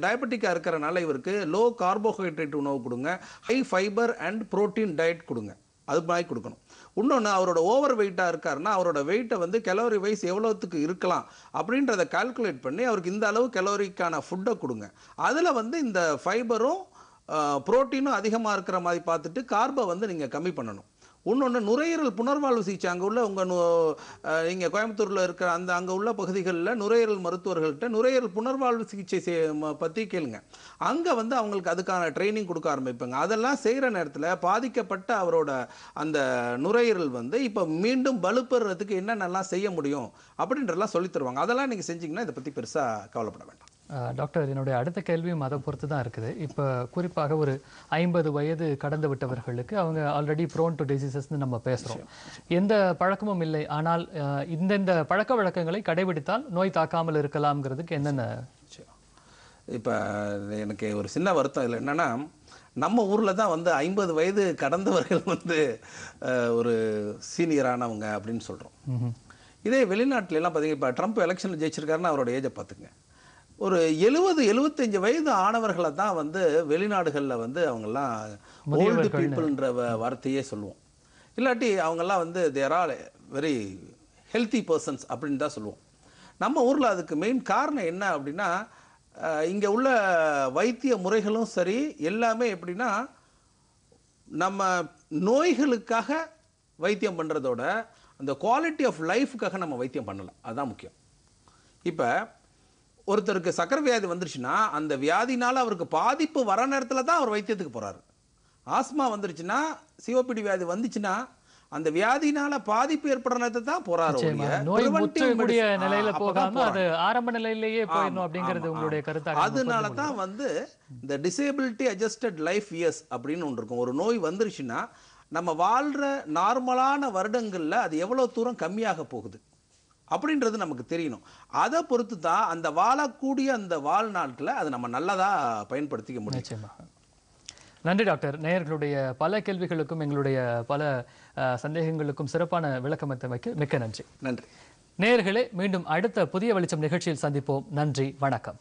டயபெட்டிக்காக இருக்கிறனால இவருக்கு லோ கார்போஹைட்ரேட் உணவு கொடுங்க high fibre and protein diet கொடுங்க அது மாதிரி கொடுக்கணும் இன்னொன்று அவரோட ஓவர் வெயிட்டாக இருக்காருன்னா அவரோட வெயிட்டை வந்து கெலோரி வைஸ் எவ்வளோத்துக்கு இருக்கலாம் அப்படின்றத கால்குலேட் பண்ணி அவருக்கு இந்த அளவு கெலோரிக்கான ஃபுட்டை கொடுங்க அதில் வந்து இந்த ஃபைபரும் ப்ரோட்டீனும் அதிகமாக இருக்கிற மாதிரி பார்த்துட்டு கார்பை வந்து நீங்கள் கம்மி பண்ணணும் இன்னொன்று நுரையீரல் புனர்வாழ்வு சிகிச்சை அங்கே உள்ள உங்கள் நீங்கள் கோயம்புத்தூரில் இருக்கிற அந்த அங்கே உள்ள பகுதிகளில் நுரையீரல் மருத்துவர்கள்ட்ட நுரையீரல் புனர்வாழ்வு சிகிச்சை செய் பற்றி கேளுங்க அங்கே வந்து அவங்களுக்கு அதுக்கான ட்ரைனிங் கொடுக்க ஆரம்பிப்பாங்க அதெல்லாம் செய்கிற நேரத்தில் பாதிக்கப்பட்ட அவரோட அந்த நுரையீரல் வந்து இப்போ மீண்டும் வலுப்பெறதுக்கு என்னென்னலாம் செய்ய முடியும் அப்படின்றலாம் சொல்லித்தருவாங்க அதெல்லாம் நீங்கள் செஞ்சிங்கன்னா இதை பற்றி பெருசாக கவலைப்பட வேண்டாம் டாக்டர் என்னுடைய அடுத்த கேள்வியும் அதை பொறுத்து தான் இருக்குது இப்போ குறிப்பாக ஒரு ஐம்பது வயது கடந்து விட்டவர்களுக்கு அவங்க ஆல்ரெடி ப்ரோன் டு டிசீசஸ்னு நம்ம பேசுகிறோம் எந்த பழக்கமும் இல்லை ஆனால் இந்தந்த பழக்க வழக்கங்களை கடைபிடித்தால் நோய் தாக்காமல் இருக்கலாம்ங்கிறதுக்கு என்னென்ன இப்போ எனக்கு ஒரு சின்ன வருத்தம் இல்லை என்னென்னா நம்ம ஊரில் தான் வந்து ஐம்பது வயது கடந்தவர்கள் வந்து ஒரு சீனியரானவங்க அப்படின்னு சொல்கிறோம் இதே வெளிநாட்டிலலாம் பார்த்தீங்கன்னா இப்போ ட்ரம்ப் எலெக்ஷனில் ஜெயிச்சிருக்காருன்னா அவரோட ஏஜை பார்த்துங்க ஒரு எழுபது எழுபத்தஞ்சு வயது ஆனவர்களை தான் வந்து வெளிநாடுகளில் வந்து அவங்கெல்லாம் ஓல்டு பீப்புள்ன்ற வார்த்தையே சொல்லுவோம் இல்லாட்டி அவங்கெல்லாம் வந்து they are very healthy persons அப்படின்னு தான் சொல்லுவோம் நம்ம ஊரில் அதுக்கு மெயின் காரணம் என்ன அப்படின்னா இங்கே உள்ள வைத்திய முறைகளும் சரி எல்லாமே எப்படின்னா நம்ம நோய்களுக்காக வைத்தியம் பண்ணுறதோட அந்த குவாலிட்டி ஆஃப் லைஃபுக்காக நம்ம வைத்தியம் பண்ணலை அதுதான் முக்கியம் இப்போ ஒருத்தருக்கு சக்கரை வியாதி வந்துருச்சுன்னா அந்த வியாதினால் அவருக்கு பாதிப்பு வர நேரத்தில் தான் அவர் வைத்தியத்துக்கு போகிறாரு ஆஸ்மா வந்துருச்சுன்னா சிஓபிடி வியாதி வந்துச்சுன்னா அந்த வியாதினால பாதிப்பு ஏற்படுற நேரத்தை தான் போறாரு அதனால தான் வந்து இந்த டிசேபிலிட்டி அட்ஜஸ்டட் லைஃப் இயர்ஸ் அப்படின்னு ஒன்று இருக்கும் ஒரு நோய் வந்துருச்சுன்னா நம்ம வாழ்ற நார்மலான வருடங்கள்ல அது எவ்வளவு தூரம் கம்மியாக போகுது அப்படின்றது நமக்கு தெரியணும் அதை பொறுத்து தான் அந்த வாழக்கூடிய அந்த வாழ்நாட்களை அதை நம்ம நல்லதாக பயன்படுத்திக்க முடியும் நன்றி டாக்டர் நேயர்களுடைய பல கேள்விகளுக்கும் எங்களுடைய பல சந்தேகங்களுக்கும் சிறப்பான விளக்கம் வைக்க மிக்க நன்றி நன்றி நேயர்களே மீண்டும் அடுத்த புதிய வெளிச்சம் நிகழ்ச்சியில் சந்திப்போம் நன்றி வணக்கம்